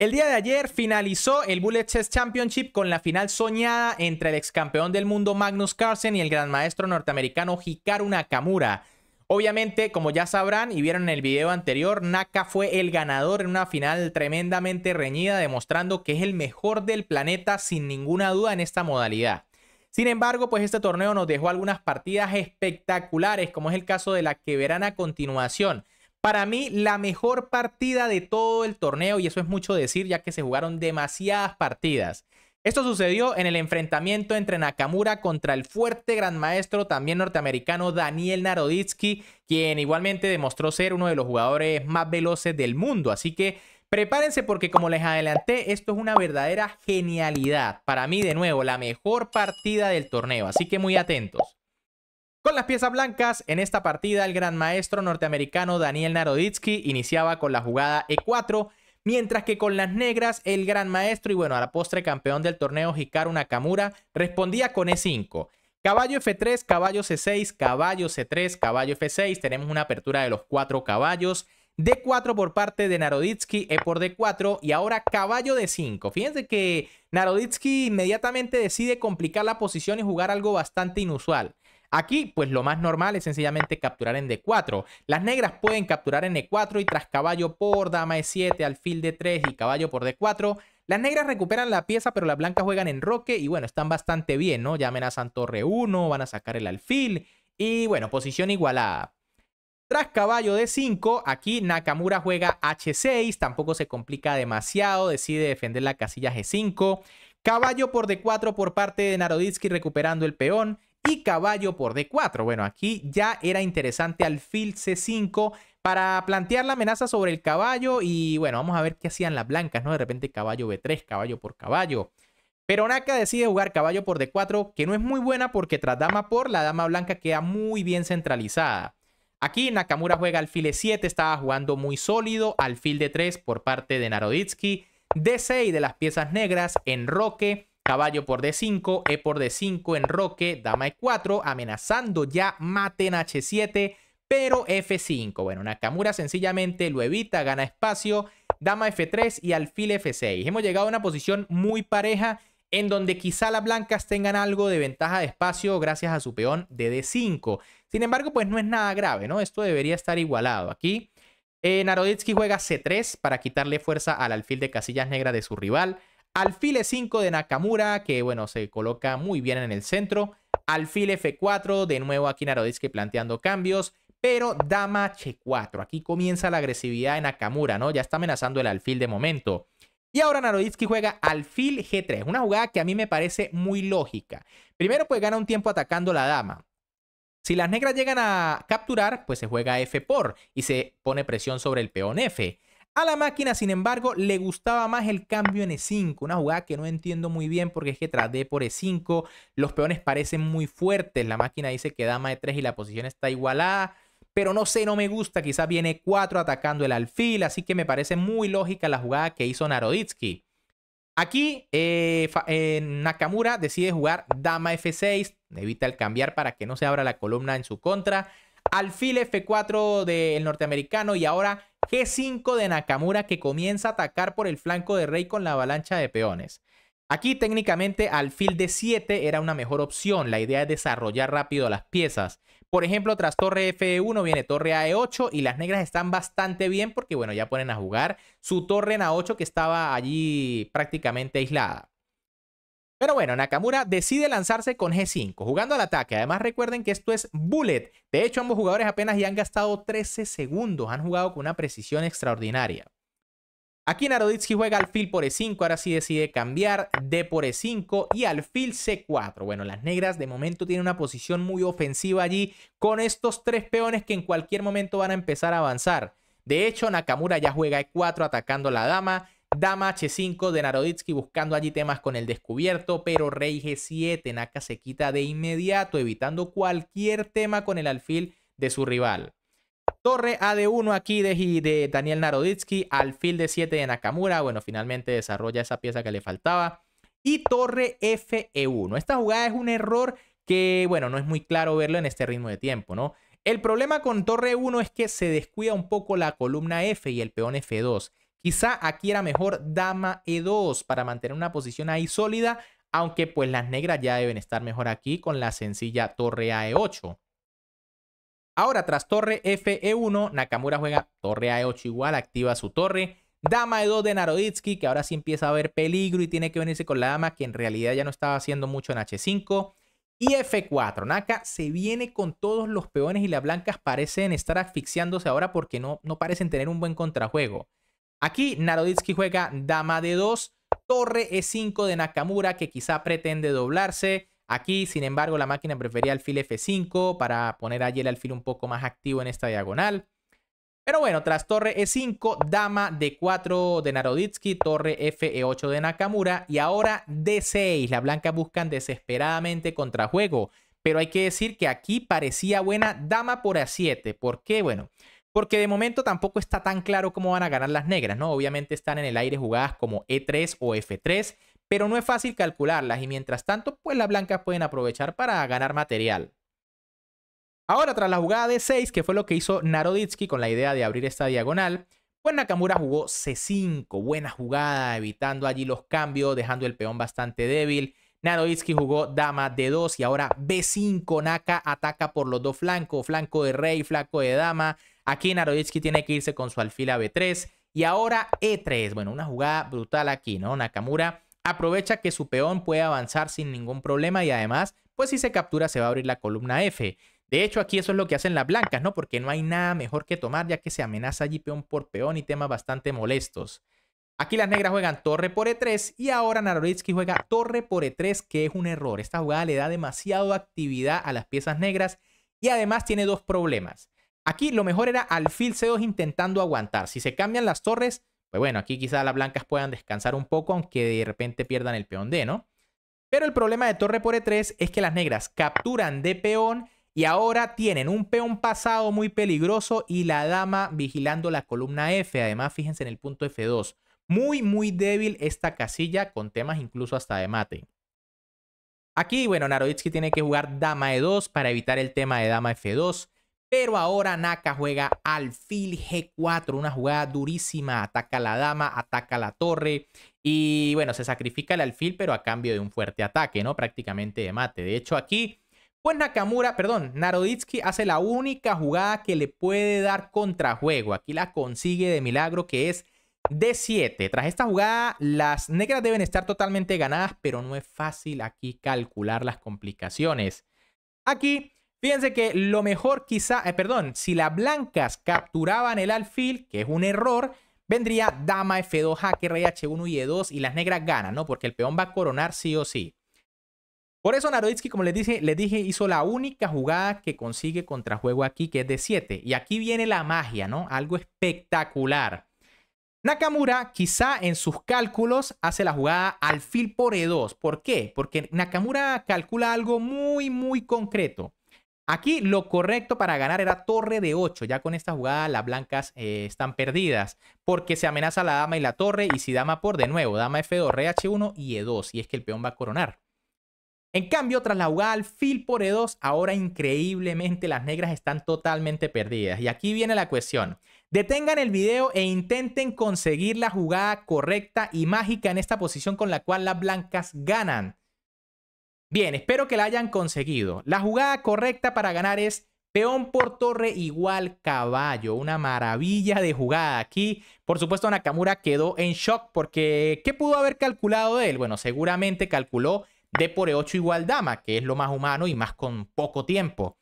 El día de ayer finalizó el Bullet Chess Championship con la final soñada entre el ex campeón del mundo Magnus Carlsen y el gran maestro norteamericano Hikaru Nakamura. Obviamente, como ya sabrán y vieron en el video anterior, Naka fue el ganador en una final tremendamente reñida, demostrando que es el mejor del planeta sin ninguna duda en esta modalidad. Sin embargo, pues este torneo nos dejó algunas partidas espectaculares, como es el caso de la que verán a continuación. Para mí, la mejor partida de todo el torneo, y eso es mucho decir, ya que se jugaron demasiadas partidas. Esto sucedió en el enfrentamiento entre Nakamura contra el fuerte gran maestro también norteamericano Daniel Naroditsky, quien igualmente demostró ser uno de los jugadores más veloces del mundo. Así que prepárense porque como les adelanté, esto es una verdadera genialidad. Para mí, de nuevo, la mejor partida del torneo. Así que muy atentos. Con las piezas blancas, en esta partida el gran maestro norteamericano Daniel Naroditsky iniciaba con la jugada E4, mientras que con las negras el gran maestro y bueno, a la postre campeón del torneo Hikaru Nakamura respondía con E5. Caballo F3, caballo C6, caballo C3, caballo F6, tenemos una apertura de los cuatro caballos. D4 por parte de Naroditsky, E por D4 y ahora caballo d 5. Fíjense que Naroditsky inmediatamente decide complicar la posición y jugar algo bastante inusual. Aquí, pues lo más normal es sencillamente capturar en D4. Las negras pueden capturar en E4 y tras caballo por dama E7, alfil D3 y caballo por D4. Las negras recuperan la pieza, pero las blancas juegan en roque y bueno, están bastante bien, ¿no? Ya amenazan torre 1, van a sacar el alfil y bueno, posición igualada. Tras caballo D5, aquí Nakamura juega H6, tampoco se complica demasiado, decide defender la casilla G5. Caballo por D4 por parte de Naroditsky recuperando el peón y caballo por D4. Bueno, aquí ya era interesante alfil C5 para plantear la amenaza sobre el caballo y bueno, vamos a ver qué hacían las blancas, ¿no? De repente caballo B3, caballo por caballo. Pero Naka decide jugar caballo por D4, que no es muy buena porque tras dama por, la dama blanca queda muy bien centralizada. Aquí Nakamura juega alfil E7, estaba jugando muy sólido, alfil D3 por parte de Naroditsky, D6 de las piezas negras, enroque, Caballo por D5, E por D5, en roque, dama E4, amenazando ya mate en H7, pero F5. Bueno, Nakamura sencillamente lo evita, gana espacio, dama F3 y alfil F6. Hemos llegado a una posición muy pareja en donde quizá las blancas tengan algo de ventaja de espacio gracias a su peón de D5. Sin embargo, pues no es nada grave, ¿no? Esto debería estar igualado. Aquí eh, Naroditsky juega C3 para quitarle fuerza al alfil de casillas negras de su rival. Alfil E5 de Nakamura, que bueno, se coloca muy bien en el centro. Alfil F4, de nuevo aquí Naroditsky planteando cambios. Pero dama H4, aquí comienza la agresividad de Nakamura, ¿no? Ya está amenazando el alfil de momento. Y ahora Naroditsky juega alfil G3, una jugada que a mí me parece muy lógica. Primero pues gana un tiempo atacando la dama. Si las negras llegan a capturar, pues se juega F por y se pone presión sobre el peón F. A la máquina, sin embargo, le gustaba más el cambio en E5, una jugada que no entiendo muy bien porque es que tras D por E5 los peones parecen muy fuertes. La máquina dice que dama E3 y la posición está igualada, pero no sé, no me gusta. Quizás viene 4 e atacando el alfil, así que me parece muy lógica la jugada que hizo Naroditsky. Aquí eh, eh, Nakamura decide jugar dama F6, evita el cambiar para que no se abra la columna en su contra alfil F4 del norteamericano y ahora G5 de Nakamura que comienza a atacar por el flanco de Rey con la avalancha de peones. Aquí técnicamente alfil D7 era una mejor opción, la idea es desarrollar rápido las piezas. Por ejemplo, tras torre F1 viene torre AE8 y las negras están bastante bien porque bueno, ya ponen a jugar su torre en A8 que estaba allí prácticamente aislada. Pero bueno, Nakamura decide lanzarse con G5, jugando al ataque. Además, recuerden que esto es bullet. De hecho, ambos jugadores apenas ya han gastado 13 segundos. Han jugado con una precisión extraordinaria. Aquí Naroditsky juega alfil por E5, ahora sí decide cambiar D por E5 y al alfil C4. Bueno, las negras de momento tienen una posición muy ofensiva allí con estos tres peones que en cualquier momento van a empezar a avanzar. De hecho, Nakamura ya juega E4 atacando a la dama, Dama H5 de Naroditsky buscando allí temas con el descubierto, pero Rey G7, Naka se quita de inmediato, evitando cualquier tema con el alfil de su rival. Torre AD1 aquí de, Daniel Naroditsky, alfil de 7 de Nakamura, bueno, finalmente desarrolla esa pieza que le faltaba. Y torre FE1. Esta jugada es un error que, bueno, no es muy claro verlo en este ritmo de tiempo, ¿no? El problema con torre 1 es que se descuida un poco la columna F y el peón F2. Quizá aquí era mejor dama e2 para mantener una posición ahí sólida, aunque pues las negras ya deben estar mejor aquí con la sencilla torre a e8. Ahora tras torre f e1, Nakamura juega torre a 8 igual, activa su torre. Dama E2 de Naroditsky, que ahora sí empieza a ver peligro y tiene que venirse con la dama, que en realidad ya no estaba haciendo mucho en H5. Y F4, Naka se viene con todos los peones y las blancas parecen estar asfixiándose ahora porque no, no parecen tener un buen contrajuego. Aquí Naroditsky juega dama de 2, torre E5 de Nakamura que quizá pretende doblarse. Aquí, sin embargo, la máquina prefería fil F5 para poner allí el alfil un poco más activo en esta diagonal. Pero bueno, tras torre E5, dama D4 de Naroditsky, torre fe 8 de Nakamura y ahora D6. La blanca buscan desesperadamente contrajuego, pero hay que decir que aquí parecía buena dama por A7. ¿Por qué? Bueno, porque de momento tampoco está tan claro cómo van a ganar las negras, ¿no? Obviamente están en el aire jugadas como E3 o F3, pero no es fácil calcularlas y mientras tanto, pues las blancas pueden aprovechar para ganar material. Ahora, tras la jugada de 6, que fue lo que hizo Naroditsky con la idea de abrir esta diagonal, pues Nakamura jugó C5, buena jugada, evitando allí los cambios, dejando el peón bastante débil. Naroditsky jugó dama D2 y ahora B5, Naka ataca por los dos flancos, flanco de rey, flanco de dama, Aquí Naroditsky tiene que irse con su alfil a B3 y ahora E3. Bueno, una jugada brutal aquí, ¿no? Nakamura aprovecha que su peón puede avanzar sin ningún problema y además, pues si se captura se va a abrir la columna F. De hecho, aquí eso es lo que hacen las blancas, ¿no? Porque no hay nada mejor que tomar ya que se amenaza allí peón por peón y temas bastante molestos. Aquí las negras juegan torre por E3 y ahora Naroditsky juega torre por E3, que es un error. Esta jugada le da demasiado actividad a las piezas negras y además tiene dos problemas. Aquí lo mejor era alfil C2 intentando aguantar. Si se cambian las torres, pues bueno, aquí quizás las blancas puedan descansar un poco, aunque de repente pierdan el peón D, ¿no? Pero el problema de torre por E3 es que las negras capturan de peón y ahora tienen un peón pasado muy peligroso y la dama vigilando la columna F. Además, fíjense en el punto F2. Muy, muy débil esta casilla con temas incluso hasta de mate. Aquí, bueno, Naroditsky tiene que jugar dama E2 para evitar el tema de dama F2. Pero ahora Naka juega alfil G4, una jugada durísima. Ataca a la dama, ataca a la torre. Y bueno, se sacrifica el alfil, pero a cambio de un fuerte ataque, ¿no? Prácticamente de mate. De hecho, aquí, pues Nakamura, perdón, Naroditsky hace la única jugada que le puede dar contrajuego. Aquí la consigue de milagro, que es D7. Tras esta jugada, las negras deben estar totalmente ganadas, pero no es fácil aquí calcular las complicaciones. Aquí Fíjense que lo mejor quizá, eh, perdón, si las blancas capturaban el alfil, que es un error, vendría dama F2, jaque rey H1 y E2 y las negras ganan, ¿no? Porque el peón va a coronar sí o sí. Por eso Naroditsky, como les dije, les dije, hizo la única jugada que consigue contrajuego aquí, que es de 7. Y aquí viene la magia, ¿no? Algo espectacular. Nakamura quizá en sus cálculos hace la jugada alfil por E2. ¿Por qué? Porque Nakamura calcula algo muy, muy concreto. Aquí lo correcto para ganar era torre de 8. Ya con esta jugada las blancas eh, están perdidas porque se amenaza la dama y la torre y si dama por de nuevo, dama F2, rh 1 y E2 y es que el peón va a coronar. En cambio, tras la jugada fil por E2, ahora increíblemente las negras están totalmente perdidas. Y aquí viene la cuestión. Detengan el video e intenten conseguir la jugada correcta y mágica en esta posición con la cual las blancas ganan. Bien, espero que la hayan conseguido. La jugada correcta para ganar es peón por torre igual caballo. Una maravilla de jugada aquí. Por supuesto, Nakamura quedó en shock porque ¿qué pudo haber calculado él? Bueno, seguramente calculó D por E8 igual dama, que es lo más humano y más con poco tiempo.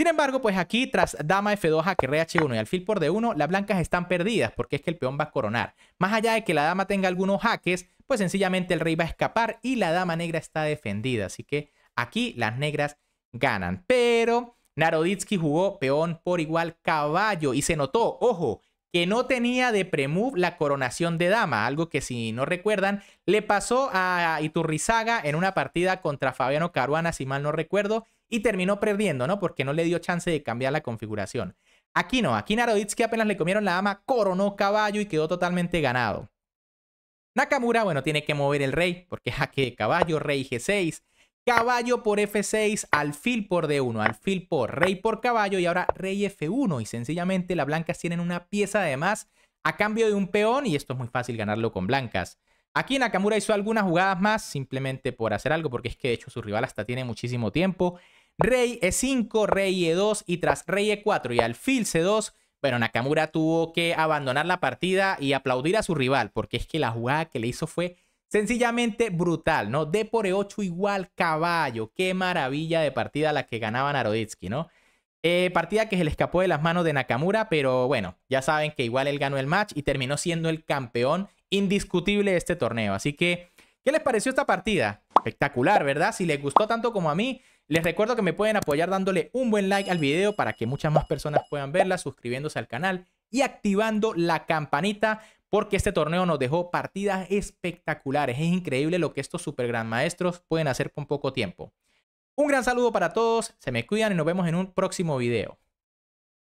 Sin embargo, pues aquí tras dama F2, jaque rey H1 y alfil por D1, las blancas están perdidas porque es que el peón va a coronar. Más allá de que la dama tenga algunos jaques, pues sencillamente el rey va a escapar y la dama negra está defendida. Así que aquí las negras ganan. Pero Naroditsky jugó peón por igual caballo y se notó, ojo, que no tenía de premove la coronación de dama, algo que si no recuerdan le pasó a Iturrizaga en una partida contra Fabiano Caruana, si mal no recuerdo, y terminó perdiendo, ¿no? Porque no le dio chance de cambiar la configuración. Aquí no, aquí Naroditsky apenas le comieron la dama, coronó caballo y quedó totalmente ganado. Nakamura, bueno, tiene que mover el rey, porque jaque de caballo, rey G6, Caballo por F6, alfil por D1, alfil por rey por caballo y ahora rey F1. Y sencillamente las blancas tienen una pieza de más a cambio de un peón y esto es muy fácil ganarlo con blancas. Aquí Nakamura hizo algunas jugadas más simplemente por hacer algo porque es que de hecho su rival hasta tiene muchísimo tiempo. Rey E5, rey E2 y tras rey E4 y alfil C2, bueno, Nakamura tuvo que abandonar la partida y aplaudir a su rival porque es que la jugada que le hizo fue Sencillamente brutal, ¿no? D por E8 igual caballo. Qué maravilla de partida la que ganaba Naroditsky, ¿no? Eh, partida que se le escapó de las manos de Nakamura, pero bueno, ya saben que igual él ganó el match y terminó siendo el campeón indiscutible de este torneo. Así que, ¿qué les pareció esta partida? Espectacular, ¿verdad? Si les gustó tanto como a mí, les recuerdo que me pueden apoyar dándole un buen like al video para que muchas más personas puedan verla, suscribiéndose al canal y activando la campanita porque este torneo nos dejó partidas espectaculares. Es increíble lo que estos super gran maestros pueden hacer con poco tiempo. Un gran saludo para todos, se me cuidan y nos vemos en un próximo video.